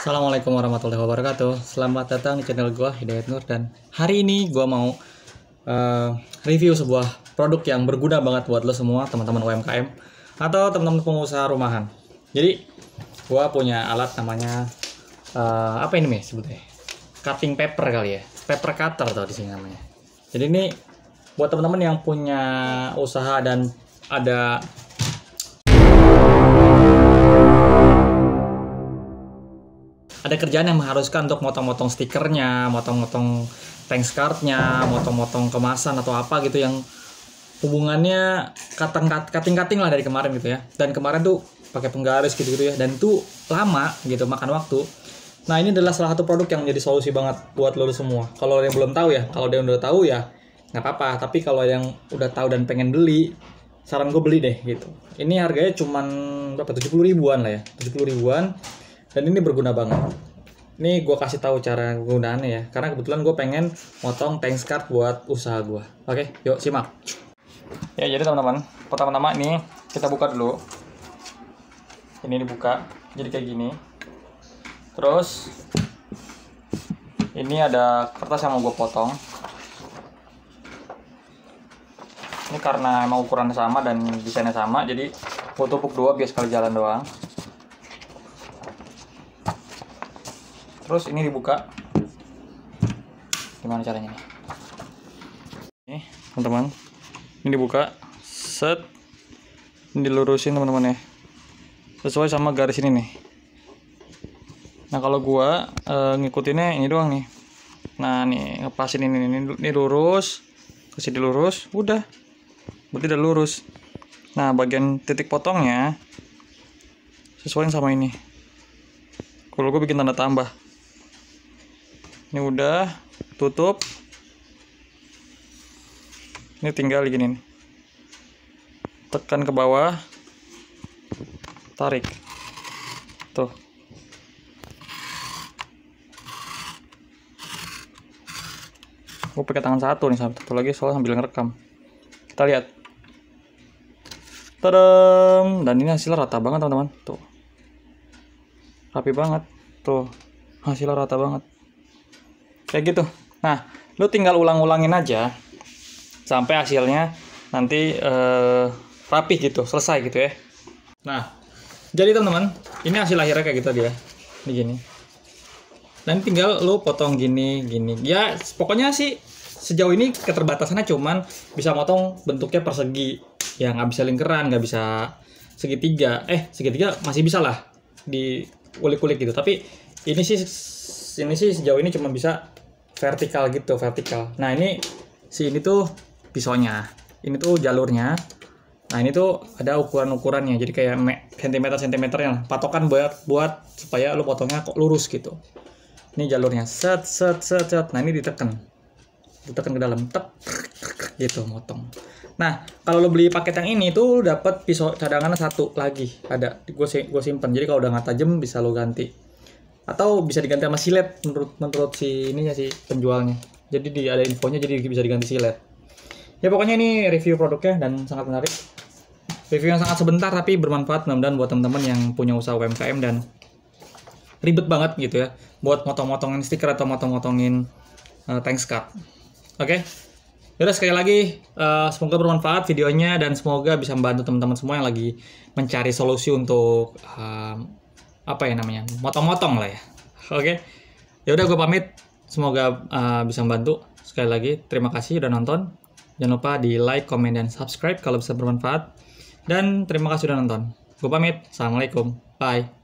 Assalamualaikum warahmatullahi wabarakatuh Selamat datang di channel gua Hidayat Nur Dan hari ini gua mau uh, review sebuah produk yang berguna banget buat lo semua teman-teman UMKM Atau teman-teman pengusaha rumahan Jadi gua punya alat namanya uh, Apa ini nih sebutnya? Cutting paper kali ya Paper cutter tuh di sini namanya Jadi ini buat teman-teman yang punya usaha dan ada ada kerjaan yang mengharuskan untuk motong-motong stikernya, motong-motong thanks cardnya, motong-motong kemasan atau apa gitu yang hubungannya kating-kating lah dari kemarin gitu ya. Dan kemarin tuh pakai penggaris gitu-gitu ya. Dan tuh lama gitu, makan waktu. Nah ini adalah salah satu produk yang menjadi solusi banget buat lo semua. Kalau yang belum tahu ya, kalau yang udah tahu ya nggak apa-apa. Tapi kalau yang udah tahu dan pengen beli, saran gue beli deh gitu. Ini harganya cuman berapa? 70 ribuan lah ya. 70 ribuan dan ini berguna banget ini gue kasih tahu cara penggunaannya ya karena kebetulan gue pengen motong thanks card buat usaha gue oke yuk simak ya jadi teman-teman pertama-tama ini kita buka dulu ini dibuka jadi kayak gini terus ini ada kertas yang mau gue potong ini karena emang ukuran sama dan desainnya sama jadi gue tupuk dua biar sekali jalan doang terus ini dibuka gimana caranya nih nih teman-teman ini dibuka set ini dilurusin teman-teman ya sesuai sama garis ini nih nah kalau gua e, ngikutinnya ini doang nih nah nih ngepasin ini ini, ini lurus kasih dilurus udah berarti udah lurus nah bagian titik potongnya sesuai sama ini kalau gue bikin tanda tambah ini udah tutup ini tinggal gini tekan ke bawah tarik tuh gue pakai tangan satu nih satu lagi soalnya sambil ngerekam kita lihat Tadam! Dan ini hasil rata banget teman-teman. Tuh. Rapi banget. Tuh. Hasilnya rata banget kayak gitu nah lu tinggal ulang-ulangin aja sampai hasilnya nanti uh, rapih gitu selesai gitu ya nah jadi teman-teman ini hasil akhirnya kayak gitu dia ya. ini gini dan tinggal lu potong gini gini ya pokoknya sih sejauh ini keterbatasannya cuman bisa motong bentuknya persegi ya nggak bisa lingkaran nggak bisa segitiga eh segitiga masih bisa lah di ulik kulik gitu tapi ini sih ini sih sejauh ini cuma bisa vertikal gitu vertikal nah ini si ini tuh pisaunya ini tuh jalurnya nah ini tuh ada ukuran ukurannya jadi kayak sentimeter sentimeternya patokan buat buat supaya lo potongnya kok lurus gitu ini jalurnya set set set set nah ini ditekan ditekan ke dalam tek, gitu motong nah kalau lo beli paket yang ini tuh lo dapet pisau cadangan satu lagi ada gue gue simpen jadi kalau udah nggak tajam bisa lo ganti atau bisa diganti sama silet menurut menurut si ininya si penjualnya jadi di, ada infonya jadi bisa diganti silet ya pokoknya ini review produknya dan sangat menarik review yang sangat sebentar tapi bermanfaat mudah-mudahan buat teman-teman yang punya usaha UMKM dan ribet banget gitu ya buat motong-motongin stiker atau motong-motongin uh, eh, thanks card oke okay? Yaudah sekali lagi uh, semoga bermanfaat videonya dan semoga bisa membantu teman-teman semua yang lagi mencari solusi untuk uh, apa ya namanya motong-motong lah ya oke okay? ya udah gue pamit semoga uh, bisa membantu sekali lagi terima kasih udah nonton jangan lupa di like comment dan subscribe kalau bisa bermanfaat dan terima kasih udah nonton gue pamit assalamualaikum bye